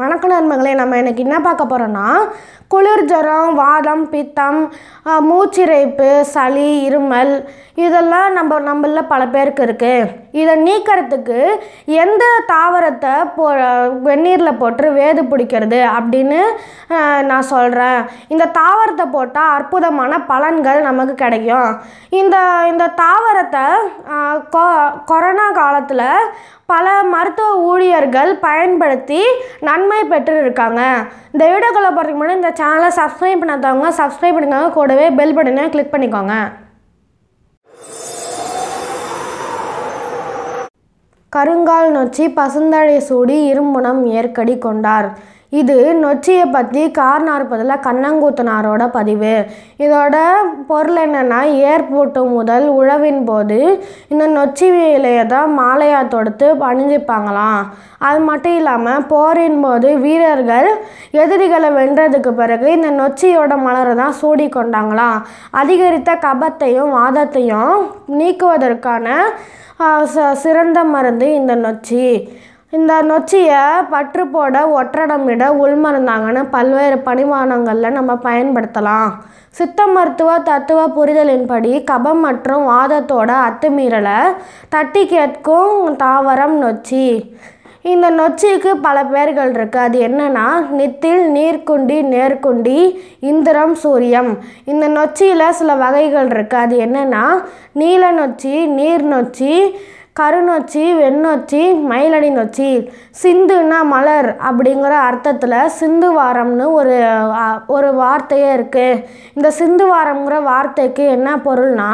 வணக்க நண்பர்களே நம்ம எனக்கு என்ன பார்க்க போகிறோன்னா குளிர் ஜரம் வாதம் பித்தம் மூச்சிறைப்பு சளி இருமல் இதெல்லாம் நம்ம நம்மள பல பேருக்கு இருக்குது இதை நீக்கிறதுக்கு எந்த தாவரத்தை போ வெந்நீரில் போட்டு வேது பிடிக்கிறது அப்படின்னு நான் சொல்கிறேன் இந்த தாவரத்தை போட்டால் அற்புதமான பலன்கள் நமக்கு கிடைக்கும் இந்த இந்த தாவரத்தை கொ கொரோனா காலத்தில் பல மருத்துவ ஊழியர்கள் பயன்படுத்தி நன்மை பெருமை பெற்றிருக்காங்க இந்த வீடியோக்களை பார்த்துக்கு முன்னாடி இந்த சேனலை சப்ஸ்கிரைப் பண்ணாதவங்க சப்ஸ்கிரைப் பண்ணிக்கோங்க கூடவே பெல் பட்டனை கிளிக் பண்ணிக்கோங்க கருங்கால் நொச்சி பசுந்தழை சூடி இரும்புணம் ஏற்கடி கொண்டார் இது நொச்சியை பற்றி கார்னார் பதில் கண்ணங்கூத்தனாரோட பதிவு இதோட பொருள் என்னென்னா ஏர்போர்ட்டு முதல் உழவின் போது இந்த நொச்சி வேலையை தான் மாலையாக தொடுத்து அணிஞ்சிப்பாங்களாம் அது மட்டும் இல்லாமல் போரின் போது வீரர்கள் எதிரிகளை வென்றதுக்கு பிறகு இந்த நொச்சியோட மலரை தான் சூடி கொண்டாங்களாம் அதிகரித்த கபத்தையும் வாதத்தையும் நீக்குவதற்கான சிறந்த மருந்து இந்த நொச்சி இந்த நொச்சியை பற்று போட ஒற்றடமிட உள்மருந்தாங்கன்னு பல்வேறு பணிமானங்களில் நம்ம பயன்படுத்தலாம் சித்த மருத்துவ தத்துவ புரிதலின்படி கபம் மற்றும் வாதத்தோட அத்துமீறலை தட்டி கேட்கும் தாவரம் நொச்சி இந்த நொச்சிக்கு பல பேர்கள் இருக்குது அது என்னென்னா நித்தில் நீர்க்குண்டி நேர்குண்டி இந்திரம் சூரியம் இந்த நொச்சியில் சில வகைகள் இருக்குது அது என்னென்னா நீல நொச்சி நீர் நொச்சி கருணொச்சி வெண்ணொச்சி மயிலடி நொச்சி சிந்துன்னா மலர் அப்படிங்கிற அர்த்தத்தில் சிந்து வாரம்னு ஒரு ஒரு வார்த்தையே இருக்குது இந்த சிந்து வாரம்ங்கிற வார்த்தைக்கு என்ன பொருள்னா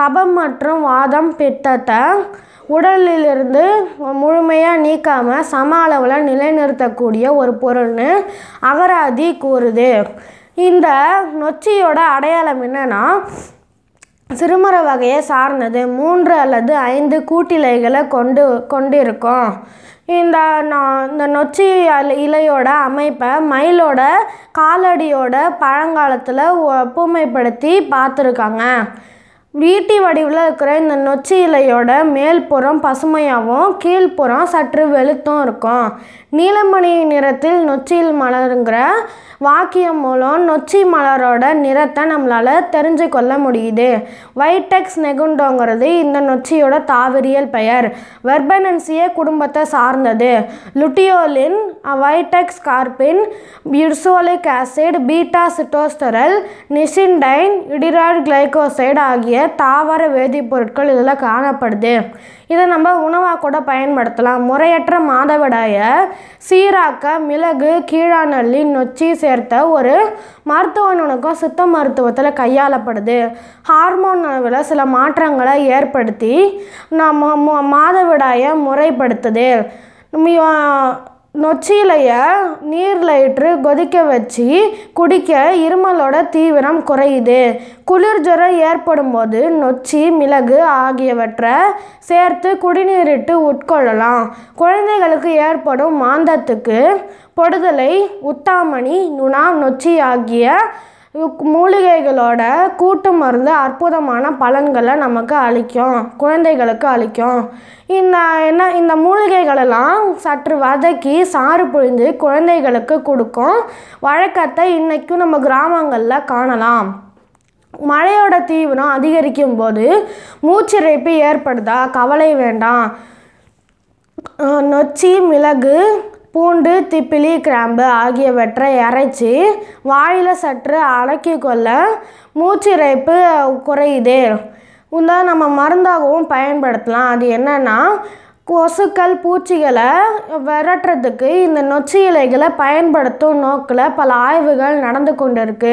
கபம் மற்றும் வாதம் பித்தத்தை உடலிலிருந்து முழுமையாக நீக்காமல் சம அளவில் நிலைநிறுத்தக்கூடிய ஒரு பொருள்னு அகராதி கூறுது இந்த நொச்சியோட அடையாளம் என்னென்னா சிறுமர வகையை சார்ந்தது மூன்று அல்லது ஐந்து கூட்டிலைகளை கொண்டு கொண்டிருக்கும் இந்த இந்த நொச்சி இலையோட அமைப்பை மயிலோட காலடியோட பழங்காலத்தில் பூமைப்படுத்தி பார்த்துருக்காங்க வீட்டி வடிவில் இருக்கிற இந்த நொச்சி இலையோட மேல்புறம் பசுமையாகவும் கீழ்ப்புறம் சற்று வெளுத்தும் இருக்கும் நீலமணி நிறத்தில் நொச்சியில் மலருங்கிற வாக்கியம் மூலம் நொச்சி மலரோட நிறத்தை நம்மளால் தெரிஞ்சு கொள்ள முடியுது வைட்டெக்ஸ் நெகுண்டோங்கிறது இந்த நொச்சியோட தாவரியல் பெயர் வெர்பனன்சிய குடும்பத்தை சார்ந்தது luteolin vitexcarpin ursolic acid beta sitosterol நிஷின்டைன் இடிரால் கிளைகோசைடு ஆகிய தாவர வேதிப்பொருட்கள் இதில் காணப்படுது இதை நம்ம உணவாக கூட பயன்படுத்தலாம் முறையற்ற மாதவிடாயை சீராக்க மிளகு கீழாநல்லி நொச்சி சேர்த்த ஒரு மருத்துவ நுணுக்கம் சித்த மருத்துவத்தில் கையாளப்படுது ஹார்மோன் அளவில் சில மாற்றங்களை ஏற்படுத்தி நம்ம மாதவிடாயை முறைப்படுத்துது நொச்சியிலையை நீர் இட்டு கொதிக்க வச்சு குடிக்க இருமலோட தீவிரம் குறையுது குளிர் ஜுரம் ஏற்படும் போது நொச்சி மிளகு ஆகியவற்றை சேர்த்து குடிநீரிட்டு உட்கொள்ளலாம் குழந்தைகளுக்கு ஏற்படும் மாந்தத்துக்கு பொடுதலை உத்தாமணி நுணா நொச்சி ஆகிய மூலிகைகளோட கூட்டு மருந்து அற்புதமான பலன்களை நமக்கு அளிக்கும் குழந்தைகளுக்கு அளிக்கும் இந்த என்ன இந்த மூலிகைகளெல்லாம் சற்று வதக்கி சாறு புழிந்து குழந்தைகளுக்கு கொடுக்கும் வழக்கத்தை இன்றைக்கும் நம்ம கிராமங்களில் காணலாம் மழையோட தீவிரம் அதிகரிக்கும் போது மூச்சிறைப்பு ஏற்படுதா கவலை வேண்டாம் நொச்சி மிளகு பூண்டு திப்பிலி கிராம்பு ஆகியவற்றை அரைச்சி வாயில் சற்று மூச்சு இறைப்பு குறையுது இந்த நம்ம மருந்தாகவும் பயன்படுத்தலாம் அது என்னென்னா கொசுக்கள் பூச்சிகளை விரட்டுறதுக்கு இந்த நொச்சி இலைகளை பயன்படுத்தும் நோக்கில் பல ஆய்வுகள் நடந்து கொண்டிருக்கு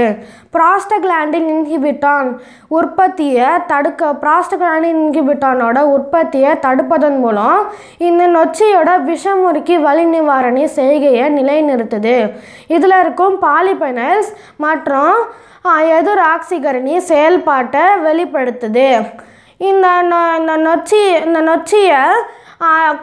ப்ராஸ்டக்லாண்டின் இன்ஹிபிட்டான் உற்பத்தியை தடுக்க ப்ராஸ்டக்லாண்டின் இன்ஹிபிட்டானோட உற்பத்தியை தடுப்பதன் மூலம் இந்த நொச்சியோட விஷமுறுக்கி வலி நிவாரணி செய்கையை நிலைநிறுத்துது இதில் இருக்கும் பாலிபனல்ஸ் மற்றும் எதிர் ஆக்சிகரணி செயல்பாட்டை வெளிப்படுத்துது இந்த நொச்சி இந்த நொச்சியை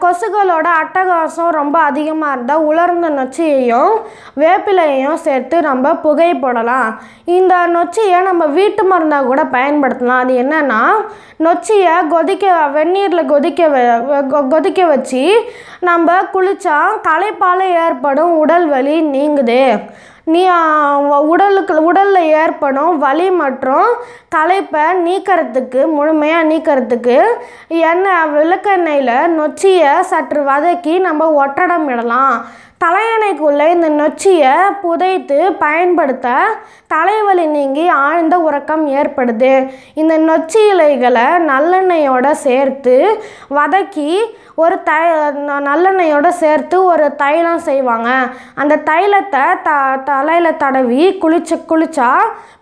கொசுகளோட அட்டகாசம் ரொம்ப அதிகமாக இருந்தால் உலர்ந்த நொச்சியையும் வேப்பிலையையும் சேர்த்து நம்ம புகை போடலாம் இந்த நொச்சியை நம்ம வீட்டு மருந்தாக கூட பயன்படுத்தலாம் அது என்னென்னா நொச்சியை கொதிக்க வெந்நீரில் கொதிக்க கொதிக்க வச்சு நம்ம குளித்தா களைப்பால் ஏற்படும் உடல் வலி நீங்குது நீ உடலுக்கு உடலில் ஏற்படும் வலி மற்றும் களைப்பை நீக்கிறதுக்கு முழுமையாக நீக்கிறதுக்கு எண்ணெய் விளக்கெண்ணெயில் நொச்சியை சற்று வதக்கி நம்ம ஒட்டடம் இடலாம் தலையணைக்குள்ளே இந்த நொச்சியை புதைத்து பயன்படுத்த தலைவலி நீங்கி ஆழ்ந்த உறக்கம் ஏற்படுது இந்த நொச்சி இலைகளை நல்லெண்ணெயோடு சேர்த்து வதக்கி ஒரு தை நல்லெண்ணெயோடு சேர்த்து ஒரு தைலம் செய்வாங்க அந்த தைலத்தை த த தலையில் தடவி குளிச்சு குளிச்சா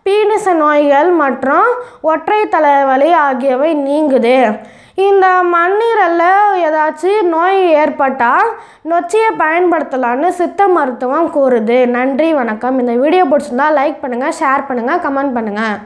பீனிச நோய்கள் மற்றும் ஒற்றை தலைவலி ஆகியவை நீங்குது இந்த மண்ணீரலில் ஏதாச்சும் நோய் ஏற்பட்டால் நொச்சியை பயன்படுத்தலான்னு சித்த மருத்துவம் கூறுது நன்றி வணக்கம் இந்த வீடியோ பிடிச்சிருந்தால் லைக் பண்ணுங்கள் ஷேர் பண்ணுங்கள் கமெண்ட் பண்ணுங்கள்